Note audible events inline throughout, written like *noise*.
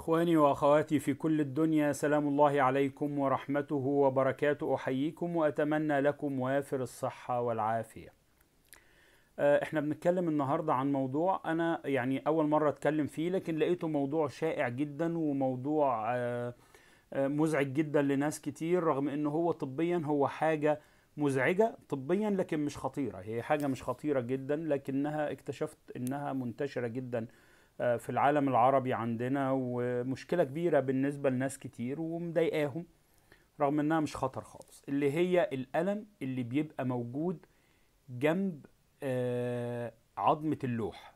إخواني وأخواتي في كل الدنيا سلام الله عليكم ورحمته وبركاته أحييكم وأتمنى لكم وافر الصحة والعافية آه، احنا بنتكلم النهاردة عن موضوع أنا يعني أول مرة أتكلم فيه لكن لقيته موضوع شائع جدا وموضوع آه، آه، مزعج جدا لناس كتير رغم أنه هو طبيا هو حاجة مزعجة طبيا لكن مش خطيرة هي حاجة مش خطيرة جدا لكنها اكتشفت أنها منتشرة جدا في العالم العربي عندنا ومشكله كبيره بالنسبه لناس كتير ومضايقاهم رغم انها مش خطر خالص اللي هي الالم اللي بيبقى موجود جنب آه، عظمه اللوح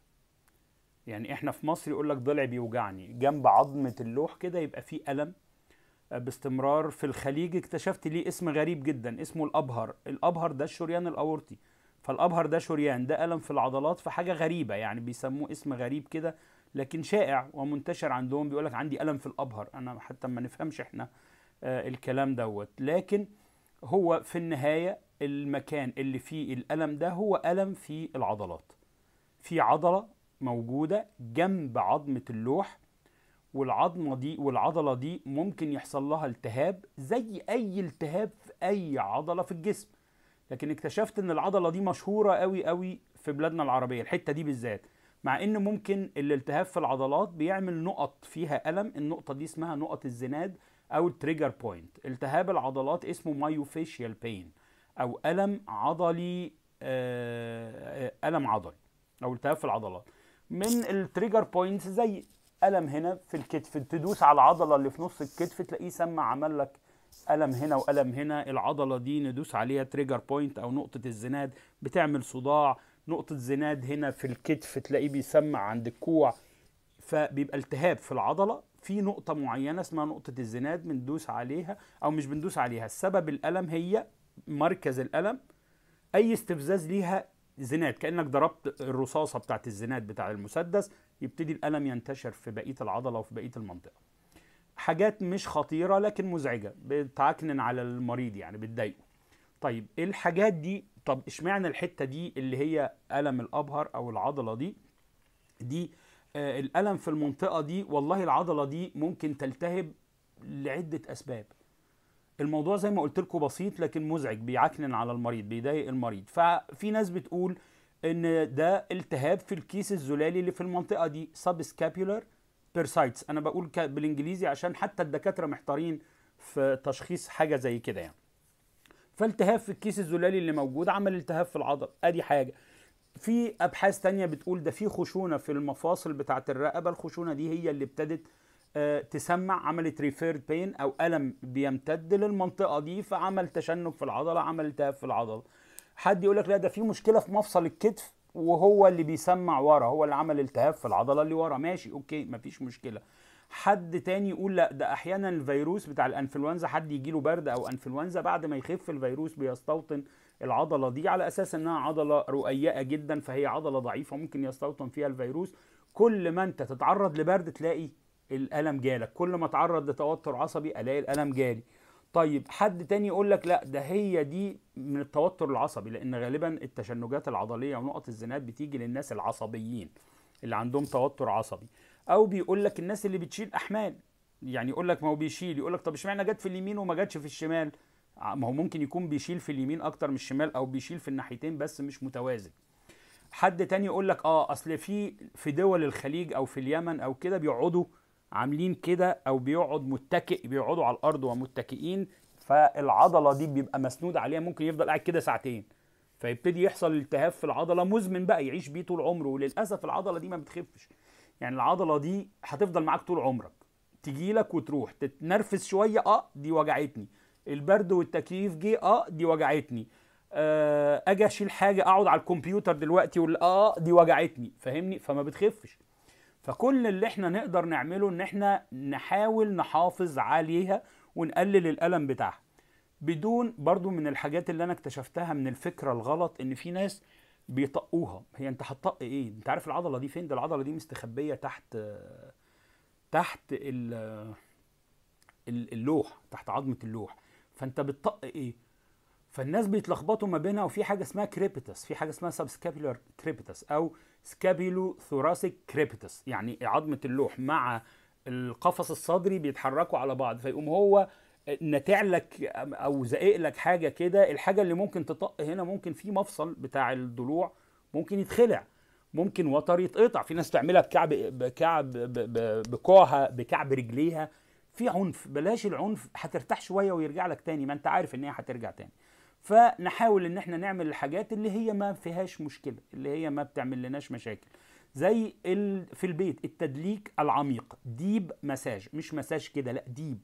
يعني احنا في مصر يقول لك ضلع بيوجعني جنب عظمه اللوح كده يبقى في الم آه، باستمرار في الخليج اكتشفت ليه اسم غريب جدا اسمه الابهر الابهر ده الشريان الاورطي فالابهر ده شريان ده الم في العضلات فحاجه غريبه يعني بيسموه اسم غريب كده لكن شائع ومنتشر عندهم بيقول لك عندي الم في الابهر انا حتى ما نفهمش احنا آه، الكلام دوت لكن هو في النهايه المكان اللي فيه الالم ده هو الم في العضلات في عضله موجوده جنب عظمه اللوح والعظمه دي والعضله دي ممكن يحصل لها التهاب زي اي التهاب في اي عضله في الجسم لكن اكتشفت ان العضله دي مشهوره قوي قوي في بلادنا العربيه الحته دي بالذات مع ان ممكن الالتهاب في العضلات بيعمل نقط فيها الم النقطه دي اسمها نقط الزناد او التريجر بوينت التهاب العضلات اسمه مايوفيشيال بين او الم عضلي آه، الم عضلي او التهاب في العضلات من التريجر بوينت زي الم هنا في الكتف تدوس على العضله اللي في نص الكتف تلاقيه سمع عمل لك الم هنا والم هنا العضله دي ندوس عليها تريجر بوينت او نقطه الزناد بتعمل صداع نقطه زناد هنا في الكتف تلاقيه بيسمع عند الكوع فبيبقى التهاب في العضله في نقطه معينه اسمها نقطه الزناد بندوس عليها او مش بندوس عليها السبب الالم هي مركز الالم اي استفزاز ليها زناد كانك ضربت الرصاصه بتاعه الزناد بتاع المسدس يبتدي الالم ينتشر في بقيه العضله وفي بقيه المنطقه حاجات مش خطيره لكن مزعجه بتعكنن على المريض يعني بتضايقه طيب الحاجات دي طب اشمعنى الحته دي اللي هي الم الابهر او العضله دي دي آه الالم في المنطقه دي والله العضله دي ممكن تلتهب لعده اسباب الموضوع زي ما قلت لكم بسيط لكن مزعج بيعكنن على المريض بيضايق المريض ففي ناس بتقول ان ده التهاب في الكيس الزلالي اللي في المنطقه دي سبسكابيولار بيرسايتس انا بقول بالانجليزي عشان حتى الدكاتره محتارين في تشخيص حاجه زي كده يعني فالتهاب في الكيس الزلالي اللي موجود عمل التهاب في العضل ادي حاجه في ابحاث تانية بتقول ده في خشونه في المفاصل بتاعه الرقبه الخشونه دي هي اللي ابتدت آه، تسمع عملت ريفيرد بين او الم بيمتد للمنطقه دي فعمل تشنج في العضله عمل التهاب في العضله حد يقول لك لا ده في مشكله في مفصل الكتف وهو اللي بيسمع ورا هو اللي عمل التهاب في العضله اللي ورا ماشي اوكي مفيش مشكله حد تاني يقول لا ده احيانا الفيروس بتاع الانفلونزا حد يجي له برد او انفلونزا بعد ما يخف الفيروس بيستوطن العضله دي على اساس انها عضله رؤيئه جدا فهي عضله ضعيفه ممكن يستوطن فيها الفيروس كل ما انت تتعرض لبرد تلاقي الالم جالك كل ما اتعرض لتوتر عصبي الاقي الالم جالي طيب حد تاني يقول لك لا ده هي دي من التوتر العصبي لان غالبا التشنجات العضليه ونقط الزناد بتيجي للناس العصبيين اللي عندهم توتر عصبي او بيقول لك الناس اللي بتشيل احمال يعني يقول لك ما هو بيشيل يقول لك طب اشمعنى جت في اليمين وما جاتش في الشمال آه، ما هو ممكن يكون بيشيل في اليمين اكتر من الشمال او بيشيل في الناحيتين بس مش متوازن حد تاني يقول لك اه اصل في في دول الخليج او في اليمن او كده بيقعدوا عاملين كده او بيقعد متكئ بيقعدوا على الارض ومتكئين فالعضله دي بيبقى مسنود عليها ممكن يفضل قاعد كده ساعتين فيبتدي يحصل التهاب في العضله مزمن بقى يعيش بيه طول عمره وللاسف العضله دي ما بتخفش يعني العضله دي هتفضل معاك طول عمرك تجيلك وتروح تتنرفز شويه اه دي وجعتني البرد والتكييف جه اه دي وجعتني آه اجي اشيل حاجه اقعد على الكمبيوتر دلوقتي ولا آه،, اه دي وجعتني فاهمني فما بتخفش فكل اللي احنا نقدر نعمله ان احنا نحاول نحافظ عليها ونقلل الالم بتاعها بدون برضو من الحاجات اللي انا اكتشفتها من الفكره الغلط ان في ناس بيطقوها هي انت هتطق ايه انت عارف العضله دي فين ده العضله دي مستخبيه تحت تحت ال اللوح تحت عظمه اللوح فانت بتطق ايه فالناس بيتلخبطوا ما بينها وفي حاجه اسمها كريبتس في حاجه اسمها سبسكابيولار كريبتس او سكابيلو ثوراسيك كريبتس يعني عظمه اللوح مع القفص الصدري بيتحركوا على بعض فيقوم هو نتع لك او زقق لك حاجه كده الحاجه اللي ممكن تطق هنا ممكن في مفصل بتاع الضلوع ممكن يتخلع ممكن وتر يتقطع في ناس تعملها بكعب بكعب بكوعها بكعب رجليها في عنف بلاش العنف هترتاح شويه ويرجع لك تاني ما انت عارف ان هي هترجع تاني فنحاول ان احنا نعمل الحاجات اللي هي ما فيهاش مشكله اللي هي ما بتعمل لناش مشاكل زي ال... في البيت التدليك العميق ديب مساج مش مساج كده لا ديب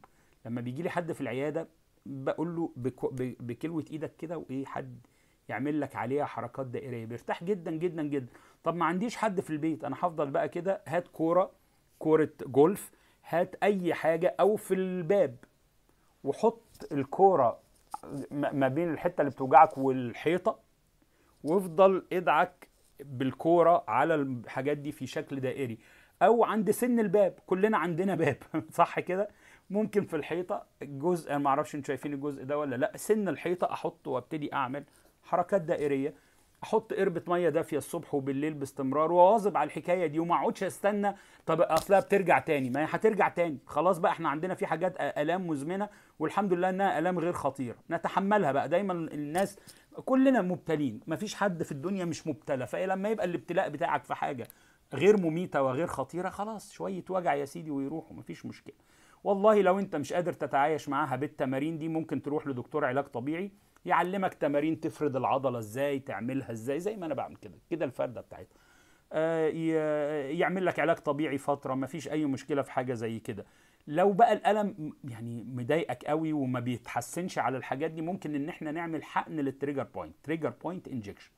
لما بيجي لي حد في العياده بقول له بكلوه ايدك كده وايه حد يعمل لك عليها حركات دائريه بيرتاح جدا جدا جدا طب ما عنديش حد في البيت انا هفضل بقى كده هات كوره كوره جولف هات اي حاجه او في الباب وحط الكوره ما بين الحته اللي بتوجعك والحيطه وافضل ادعك بالكوره على الحاجات دي في شكل دائري او عند سن الباب كلنا عندنا باب *laughs* صح كده ممكن في الحيطه الجزء انا ما اعرفش انتوا شايفين الجزء ده ولا لا سن الحيطه احطه وابتدي اعمل حركات دائريه احط قربة ميه دافيه الصبح وبالليل باستمرار واواظب على الحكايه دي وما اقعدش استنى طب اصلها بترجع تاني ما هي هترجع تاني خلاص بقى احنا عندنا في حاجات الام مزمنه والحمد لله انها الام غير خطيره نتحملها بقى دايما الناس كلنا مبتلين ما فيش حد في الدنيا مش مبتلى فلما يبقى الابتلاء بتاعك في حاجه غير مميته وغير خطيره خلاص شويه وجع يا سيدي ويروحوا ما فيش مشكله والله لو انت مش قادر تتعايش معاها بالتمارين دي ممكن تروح لدكتور علاج طبيعي يعلمك تمارين تفرد العضله ازاي تعملها ازاي زي ما انا بعمل كده كده الفرده بتاعتها آه، يعمل لك علاج طبيعي فتره ما فيش اي مشكله في حاجه زي كده لو بقى الالم يعني مضايقك قوي وما بيتحسنش على الحاجات دي ممكن ان احنا نعمل حقن للتريجر بوينت تريجر بوينت انجكشن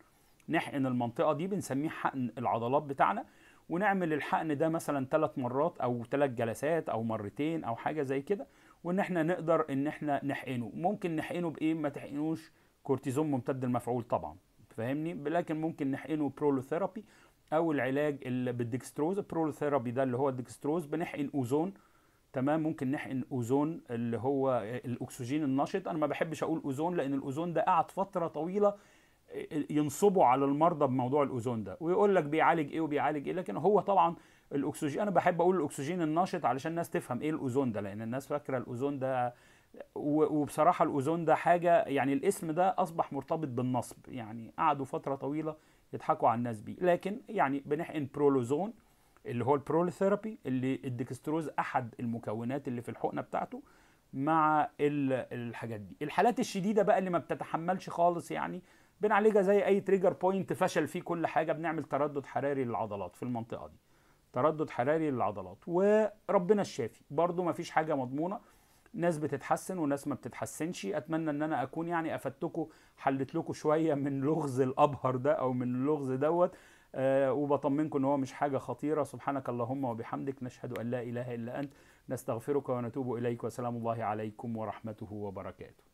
نحقن المنطقه دي بنسميه حقن العضلات بتاعنا ونعمل الحقن ده مثلا ثلاث مرات او ثلاث جلسات او مرتين او حاجه زي كده وان احنا نقدر ان احنا نحقنه ممكن نحقنه بايه ما تحقنوش كورتيزون ممتد المفعول طبعا فاهمني لكن ممكن نحقنه برولوثيرابي او العلاج اللي بالديكستروز برولوثيرابي ده اللي هو الديكستروز بنحقن اوزون تمام ممكن نحقن اوزون اللي هو الاكسجين النشط انا ما بحبش اقول اوزون لان الاوزون ده قعد فتره طويله ينصبوا على المرضى بموضوع الاوزون ده ويقول لك بيعالج ايه وبيعالج ايه لكن هو طبعا الاكسجين انا بحب اقول الاكسجين النشط علشان الناس تفهم ايه الاوزون ده لان الناس فاكره الاوزون ده وبصراحه الاوزون ده حاجه يعني الاسم ده اصبح مرتبط بالنصب يعني قعدوا فتره طويله يضحكوا على الناس بيه لكن يعني بنحقن برولوزون اللي هو البروليثيرابي اللي الديكستروز احد المكونات اللي في الحقنه بتاعته مع الحاجات دي الحالات الشديده بقى اللي ما بتتحملش خالص يعني بنعالجها زي اي تريجر بوينت فشل فيه كل حاجه بنعمل تردد حراري للعضلات في المنطقه دي تردد حراري للعضلات وربنا الشافي برضو مفيش حاجه مضمونه ناس بتتحسن وناس ما بتتحسنش اتمنى ان انا اكون يعني افدتكم حلت لكم شويه *laughs* من لغز الابهر ده او من اللغز دوت أه وبطمنكم ان هو مش حاجه خطيره سبحانك اللهم وبحمدك نشهد ان لا اله الا انت نستغفرك ونتوب اليك وسلام الله عليكم ورحمته وبركاته